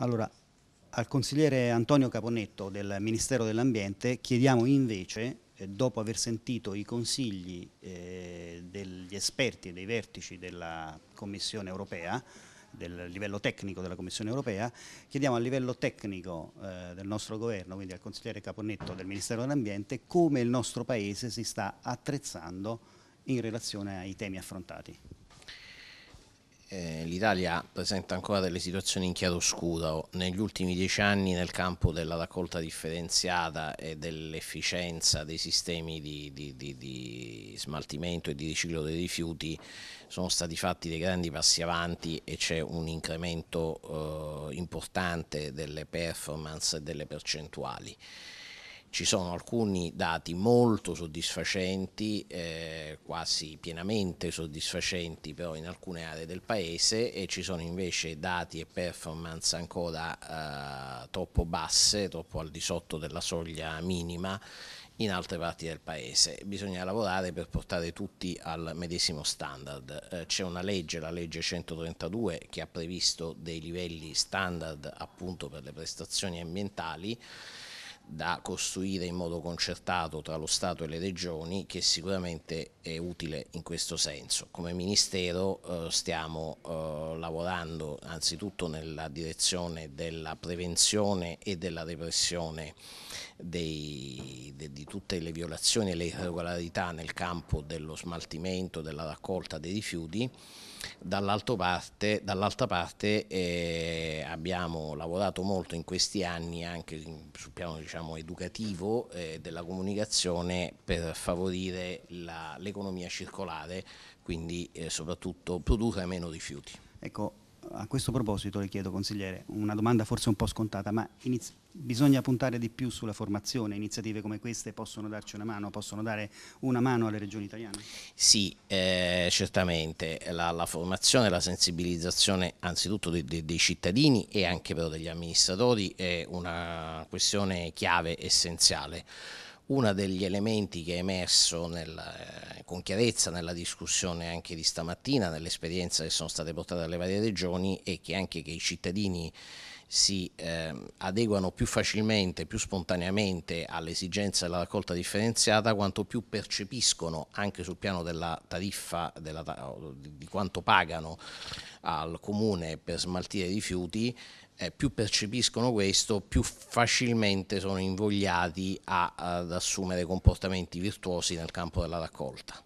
Allora, al consigliere Antonio Caponetto del Ministero dell'Ambiente chiediamo invece, eh, dopo aver sentito i consigli eh, degli esperti e dei vertici della Commissione europea, del livello tecnico della Commissione europea, chiediamo a livello tecnico eh, del nostro governo, quindi al consigliere Caponetto del Ministero dell'Ambiente, come il nostro Paese si sta attrezzando in relazione ai temi affrontati eh, l'Italia presenta ancora delle situazioni in chiaroscuro negli ultimi dieci anni nel campo della raccolta differenziata e dell'efficienza dei sistemi di, di, di, di, smaltimento e di riciclo dei rifiuti sono stati fatti dei grandi passi avanti e c'è un incremento eh, importante delle performance e delle percentuali. Ci sono alcuni dati molto soddisfacenti, eh, quasi pienamente soddisfacenti però in alcune aree del paese e ci sono invece dati e performance ancora eh, troppo basse, troppo al di sotto della soglia minima in altre parti del paese. Bisogna lavorare per portare tutti al medesimo standard. Eh, c'è una legge, la legge 132, che ha previsto dei livelli standard appunto per le prestazioni ambientali da costruire in modo concertato tra lo Stato e le regioni che sicuramente è utile in questo senso. Come Ministero eh, stiamo eh, lavorando anzitutto nella direzione della prevenzione e della repressione dei, de, di tutte le violazioni e le irregolarità nel campo dello smaltimento, della raccolta dei rifiuti. Dall'altra parte, dall parte eh, abbiamo lavorato molto in questi anni anche sul piano diciamo, diciamo, educativo eh, della comunicazione per favorire l'economia circolare, quindi eh, soprattutto produrre meno rifiuti. Ecco, a questo proposito le chiedo, consigliere, una domanda forse un po' scontata, ma bisogna puntare di più sulla formazione, iniziative come queste possono darci una mano, possono dare una mano alle regioni italiane? Sì, eh, certamente, la, la, formazione, la sensibilizzazione anzitutto de, de, dei cittadini e anche però degli amministratori è una questione chiave, essenziale. Uno degli elementi che è emerso nel... Eh, con chiarezza nella discussione anche di stamattina, nelle esperienze che sono state portate dalle varie regioni e che anche che i cittadini si eh, adeguano più facilmente, più spontaneamente all'esigenza della raccolta differenziata, quanto più percepiscono anche sul piano della tariffa, della, di quanto pagano al comune per smaltire i rifiuti, eh, più percepiscono questo, più facilmente sono invogliati a, ad assumere comportamenti virtuosi nel campo della raccolta.